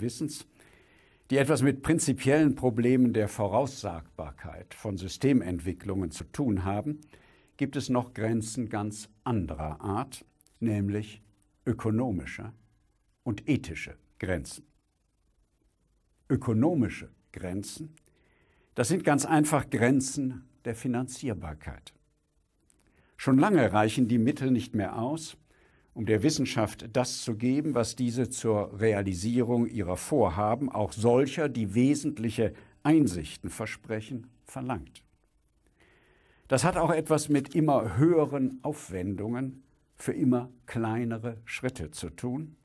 Wissens, die etwas mit prinzipiellen Problemen der Voraussagbarkeit von Systementwicklungen zu tun haben, gibt es noch Grenzen ganz anderer Art, nämlich ökonomische und ethische Grenzen. Ökonomische Grenzen, das sind ganz einfach Grenzen der Finanzierbarkeit. Schon lange reichen die Mittel nicht mehr aus, um der Wissenschaft das zu geben, was diese zur Realisierung ihrer Vorhaben, auch solcher, die wesentliche Einsichten versprechen, verlangt. Das hat auch etwas mit immer höheren Aufwendungen für immer kleinere Schritte zu tun.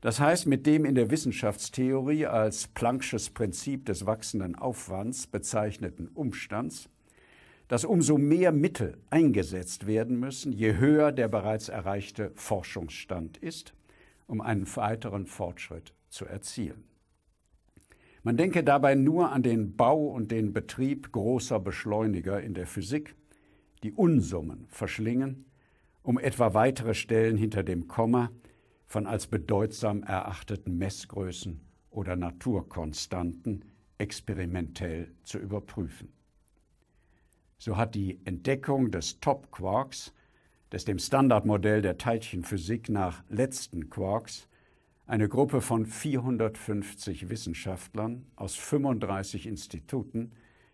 Das heißt, mit dem in der Wissenschaftstheorie als Planck'sches Prinzip des wachsenden Aufwands bezeichneten Umstands, dass umso mehr Mittel eingesetzt werden müssen, je höher der bereits erreichte Forschungsstand ist, um einen weiteren Fortschritt zu erzielen. Man denke dabei nur an den Bau und den Betrieb großer Beschleuniger in der Physik, die Unsummen verschlingen, um etwa weitere Stellen hinter dem Komma von als bedeutsam erachteten Messgrößen oder Naturkonstanten experimentell zu überprüfen. So hat die Entdeckung des Top-Quarks, des dem Standardmodell der Teilchenphysik nach letzten Quarks, eine Gruppe von 450 Wissenschaftlern aus 35 Instituten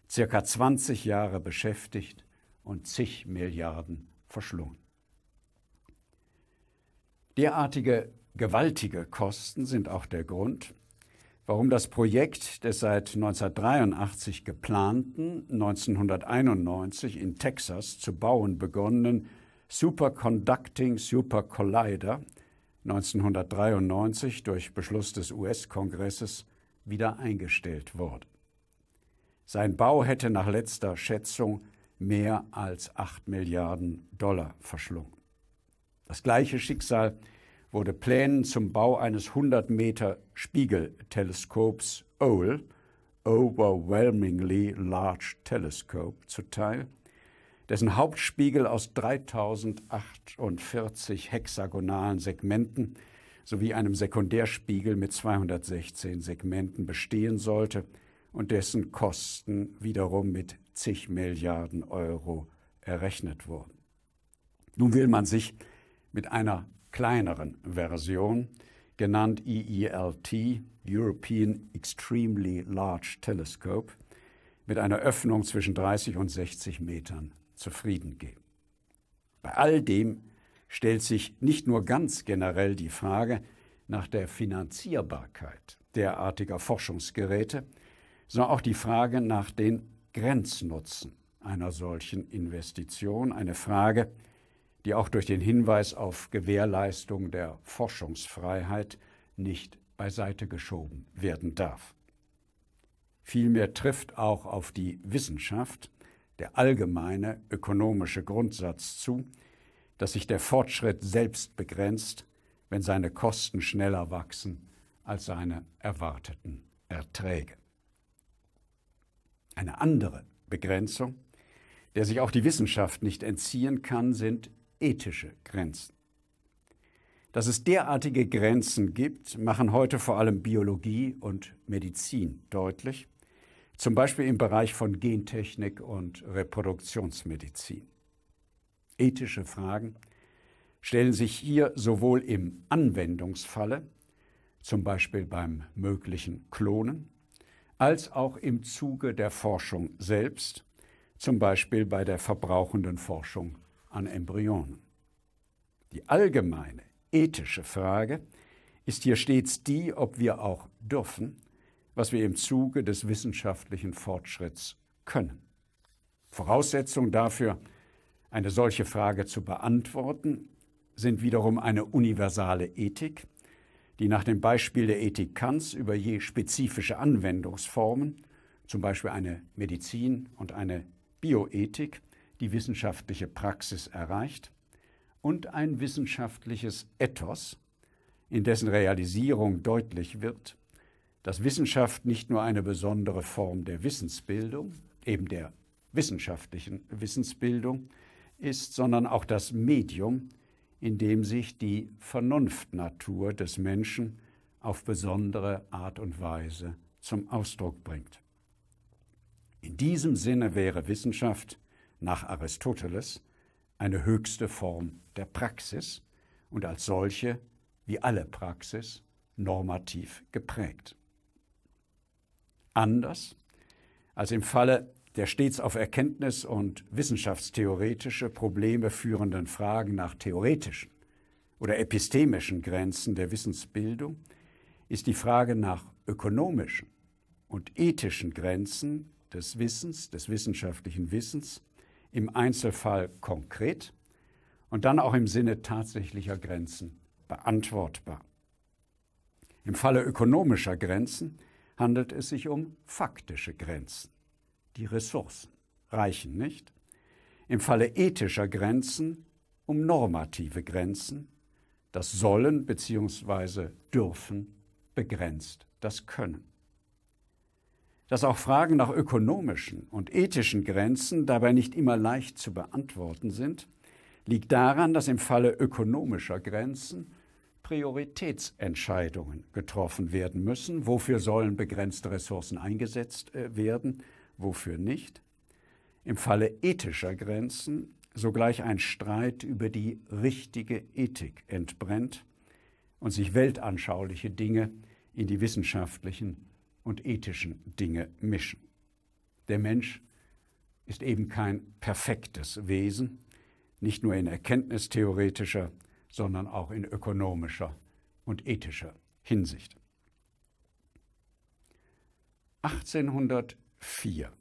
circa 20 Jahre beschäftigt und zig Milliarden verschlungen. Derartige gewaltige Kosten sind auch der Grund, warum das Projekt des seit 1983 geplanten, 1991 in Texas zu bauen begonnenen Superconducting Super Collider 1993 durch Beschluss des US-Kongresses wieder eingestellt wurde. Sein Bau hätte nach letzter Schätzung mehr als 8 Milliarden Dollar verschlungen. Das gleiche Schicksal wurde Plänen zum Bau eines 100 Meter Spiegelteleskops OWL, Overwhelmingly Large Telescope, zuteil, dessen Hauptspiegel aus 3048 hexagonalen Segmenten sowie einem Sekundärspiegel mit 216 Segmenten bestehen sollte und dessen Kosten wiederum mit zig Milliarden Euro errechnet wurden. Nun will man sich mit einer kleineren Version, genannt EELT, European Extremely Large Telescope, mit einer Öffnung zwischen 30 und 60 Metern zufrieden geben. Bei all dem stellt sich nicht nur ganz generell die Frage nach der Finanzierbarkeit derartiger Forschungsgeräte, sondern auch die Frage nach den Grenznutzen einer solchen Investition, eine Frage, die auch durch den Hinweis auf Gewährleistung der Forschungsfreiheit nicht beiseite geschoben werden darf. Vielmehr trifft auch auf die Wissenschaft der allgemeine ökonomische Grundsatz zu, dass sich der Fortschritt selbst begrenzt, wenn seine Kosten schneller wachsen als seine erwarteten Erträge. Eine andere Begrenzung, der sich auch die Wissenschaft nicht entziehen kann, sind ethische Grenzen. Dass es derartige Grenzen gibt, machen heute vor allem Biologie und Medizin deutlich, zum Beispiel im Bereich von Gentechnik und Reproduktionsmedizin. Ethische Fragen stellen sich hier sowohl im Anwendungsfalle, zum Beispiel beim möglichen Klonen, als auch im Zuge der Forschung selbst, zum Beispiel bei der verbrauchenden Forschung an Embryonen. Die allgemeine ethische Frage ist hier stets die, ob wir auch dürfen, was wir im Zuge des wissenschaftlichen Fortschritts können. Voraussetzung dafür, eine solche Frage zu beantworten, sind wiederum eine universale Ethik, die nach dem Beispiel der Ethik Kants über je spezifische Anwendungsformen, zum Beispiel eine Medizin und eine Bioethik, die wissenschaftliche Praxis erreicht und ein wissenschaftliches Ethos, in dessen Realisierung deutlich wird, dass Wissenschaft nicht nur eine besondere Form der Wissensbildung, eben der wissenschaftlichen Wissensbildung, ist, sondern auch das Medium, in dem sich die Vernunftnatur des Menschen auf besondere Art und Weise zum Ausdruck bringt. In diesem Sinne wäre Wissenschaft nach Aristoteles eine höchste Form der Praxis und als solche, wie alle Praxis, normativ geprägt. Anders als im Falle der stets auf Erkenntnis und wissenschaftstheoretische Probleme führenden Fragen nach theoretischen oder epistemischen Grenzen der Wissensbildung ist die Frage nach ökonomischen und ethischen Grenzen des Wissens, des wissenschaftlichen Wissens, im Einzelfall konkret und dann auch im Sinne tatsächlicher Grenzen beantwortbar. Im Falle ökonomischer Grenzen handelt es sich um faktische Grenzen. Die Ressourcen reichen nicht. Im Falle ethischer Grenzen um normative Grenzen. Das Sollen bzw. dürfen begrenzt das Können dass auch Fragen nach ökonomischen und ethischen Grenzen dabei nicht immer leicht zu beantworten sind, liegt daran, dass im Falle ökonomischer Grenzen Prioritätsentscheidungen getroffen werden müssen. Wofür sollen begrenzte Ressourcen eingesetzt äh, werden, wofür nicht? Im Falle ethischer Grenzen sogleich ein Streit über die richtige Ethik entbrennt und sich weltanschauliche Dinge in die wissenschaftlichen und ethischen Dinge mischen. Der Mensch ist eben kein perfektes Wesen, nicht nur in erkenntnistheoretischer, sondern auch in ökonomischer und ethischer Hinsicht. 1804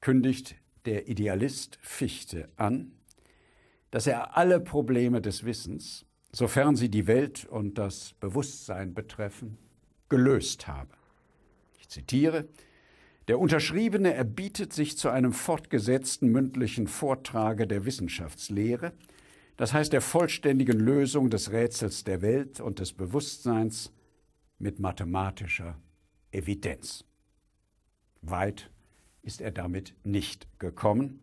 kündigt der Idealist Fichte an, dass er alle Probleme des Wissens, sofern sie die Welt und das Bewusstsein betreffen, gelöst habe zitiere, der Unterschriebene erbietet sich zu einem fortgesetzten mündlichen Vortrage der Wissenschaftslehre, das heißt der vollständigen Lösung des Rätsels der Welt und des Bewusstseins mit mathematischer Evidenz. Weit ist er damit nicht gekommen,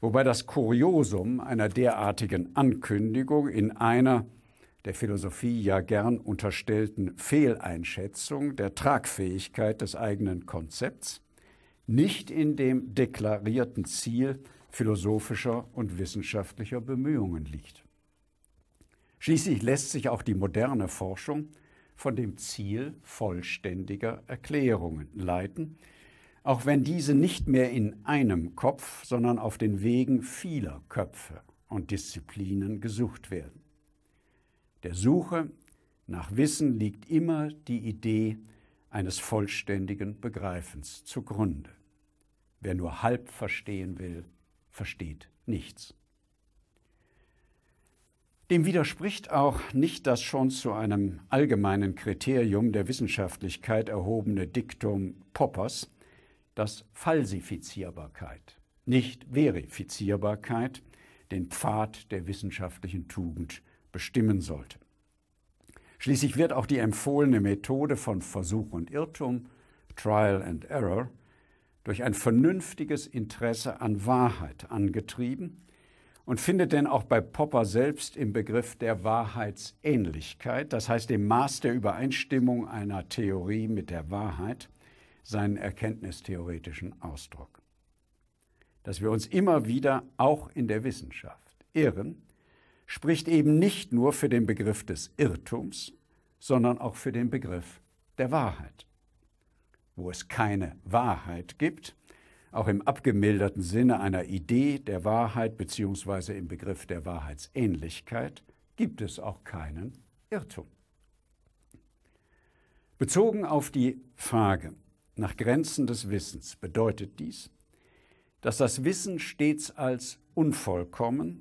wobei das Kuriosum einer derartigen Ankündigung in einer der Philosophie ja gern unterstellten Fehleinschätzung der Tragfähigkeit des eigenen Konzepts, nicht in dem deklarierten Ziel philosophischer und wissenschaftlicher Bemühungen liegt. Schließlich lässt sich auch die moderne Forschung von dem Ziel vollständiger Erklärungen leiten, auch wenn diese nicht mehr in einem Kopf, sondern auf den Wegen vieler Köpfe und Disziplinen gesucht werden der Suche nach Wissen liegt immer die Idee eines vollständigen Begreifens zugrunde. Wer nur halb verstehen will, versteht nichts. Dem widerspricht auch nicht das schon zu einem allgemeinen Kriterium der Wissenschaftlichkeit erhobene Diktum Poppers, dass Falsifizierbarkeit, nicht Verifizierbarkeit, den Pfad der wissenschaftlichen Tugend bestimmen sollte. Schließlich wird auch die empfohlene Methode von Versuch und Irrtum, Trial and Error, durch ein vernünftiges Interesse an Wahrheit angetrieben und findet denn auch bei Popper selbst im Begriff der Wahrheitsähnlichkeit, das heißt dem Maß der Übereinstimmung einer Theorie mit der Wahrheit, seinen erkenntnistheoretischen Ausdruck. Dass wir uns immer wieder auch in der Wissenschaft irren, spricht eben nicht nur für den Begriff des Irrtums, sondern auch für den Begriff der Wahrheit. Wo es keine Wahrheit gibt, auch im abgemilderten Sinne einer Idee der Wahrheit bzw. im Begriff der Wahrheitsähnlichkeit, gibt es auch keinen Irrtum. Bezogen auf die Frage nach Grenzen des Wissens bedeutet dies, dass das Wissen stets als unvollkommen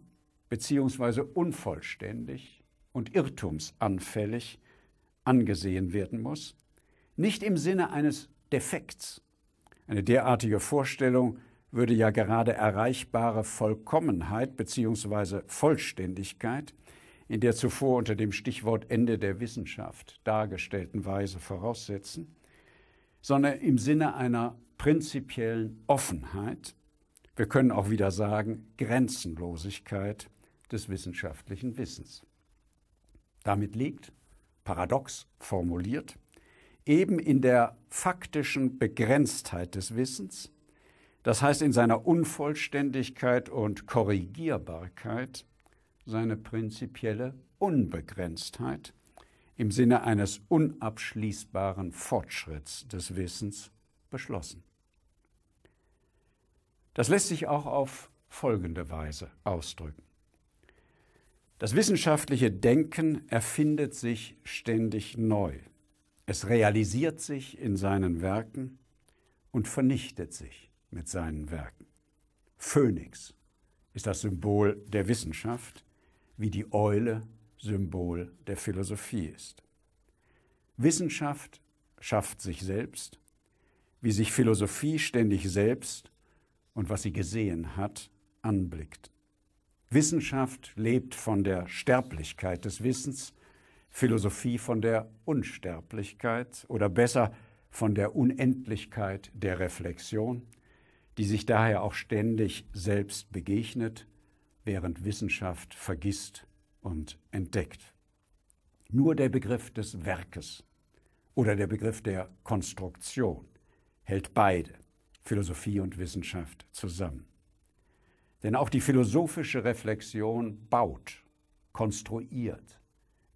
beziehungsweise unvollständig und irrtumsanfällig angesehen werden muss, nicht im Sinne eines Defekts. Eine derartige Vorstellung würde ja gerade erreichbare Vollkommenheit bzw. Vollständigkeit in der zuvor unter dem Stichwort Ende der Wissenschaft dargestellten Weise voraussetzen, sondern im Sinne einer prinzipiellen Offenheit, wir können auch wieder sagen Grenzenlosigkeit des wissenschaftlichen Wissens. Damit liegt, paradox formuliert, eben in der faktischen Begrenztheit des Wissens, das heißt in seiner Unvollständigkeit und Korrigierbarkeit, seine prinzipielle Unbegrenztheit im Sinne eines unabschließbaren Fortschritts des Wissens beschlossen. Das lässt sich auch auf folgende Weise ausdrücken. Das wissenschaftliche Denken erfindet sich ständig neu. Es realisiert sich in seinen Werken und vernichtet sich mit seinen Werken. Phönix ist das Symbol der Wissenschaft, wie die Eule Symbol der Philosophie ist. Wissenschaft schafft sich selbst, wie sich Philosophie ständig selbst und was sie gesehen hat, anblickt. Wissenschaft lebt von der Sterblichkeit des Wissens, Philosophie von der Unsterblichkeit oder besser von der Unendlichkeit der Reflexion, die sich daher auch ständig selbst begegnet, während Wissenschaft vergisst und entdeckt. Nur der Begriff des Werkes oder der Begriff der Konstruktion hält beide, Philosophie und Wissenschaft, zusammen. Denn auch die philosophische Reflexion baut, konstruiert,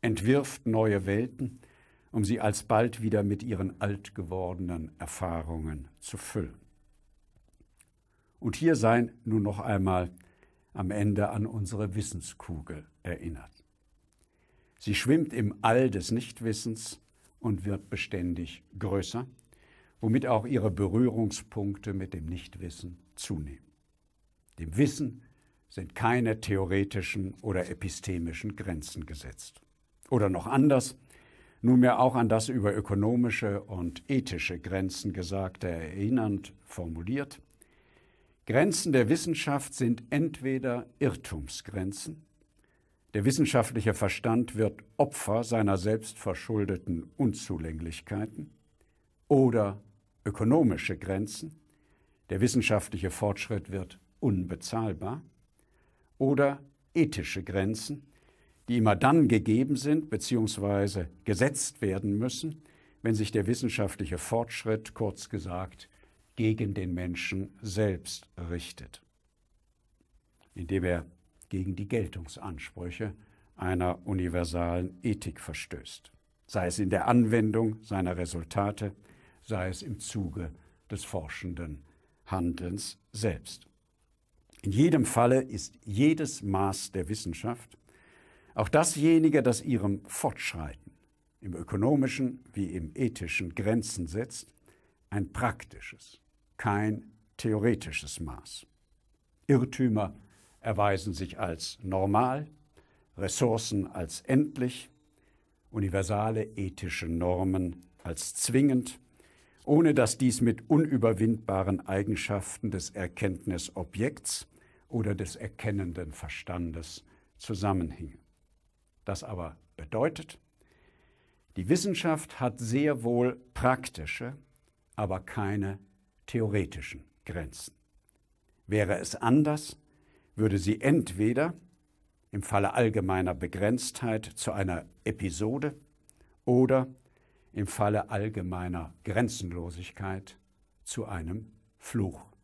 entwirft neue Welten, um sie alsbald wieder mit ihren altgewordenen Erfahrungen zu füllen. Und hier seien nun noch einmal am Ende an unsere Wissenskugel erinnert. Sie schwimmt im All des Nichtwissens und wird beständig größer, womit auch ihre Berührungspunkte mit dem Nichtwissen zunehmen. Dem Wissen sind keine theoretischen oder epistemischen Grenzen gesetzt. Oder noch anders, nunmehr auch an das über ökonomische und ethische Grenzen Gesagte erinnernd formuliert, Grenzen der Wissenschaft sind entweder Irrtumsgrenzen, der wissenschaftliche Verstand wird Opfer seiner selbstverschuldeten Unzulänglichkeiten, oder ökonomische Grenzen, der wissenschaftliche Fortschritt wird unbezahlbar oder ethische Grenzen, die immer dann gegeben sind bzw. gesetzt werden müssen, wenn sich der wissenschaftliche Fortschritt, kurz gesagt, gegen den Menschen selbst richtet, indem er gegen die Geltungsansprüche einer universalen Ethik verstößt, sei es in der Anwendung seiner Resultate, sei es im Zuge des forschenden Handelns selbst. In jedem Falle ist jedes Maß der Wissenschaft, auch dasjenige, das ihrem Fortschreiten im ökonomischen wie im ethischen Grenzen setzt, ein praktisches, kein theoretisches Maß. Irrtümer erweisen sich als normal, Ressourcen als endlich, universale ethische Normen als zwingend, ohne dass dies mit unüberwindbaren Eigenschaften des Erkenntnisobjekts oder des erkennenden Verstandes zusammenhingen. Das aber bedeutet, die Wissenschaft hat sehr wohl praktische, aber keine theoretischen Grenzen. Wäre es anders, würde sie entweder im Falle allgemeiner Begrenztheit zu einer Episode oder im Falle allgemeiner Grenzenlosigkeit zu einem Fluch.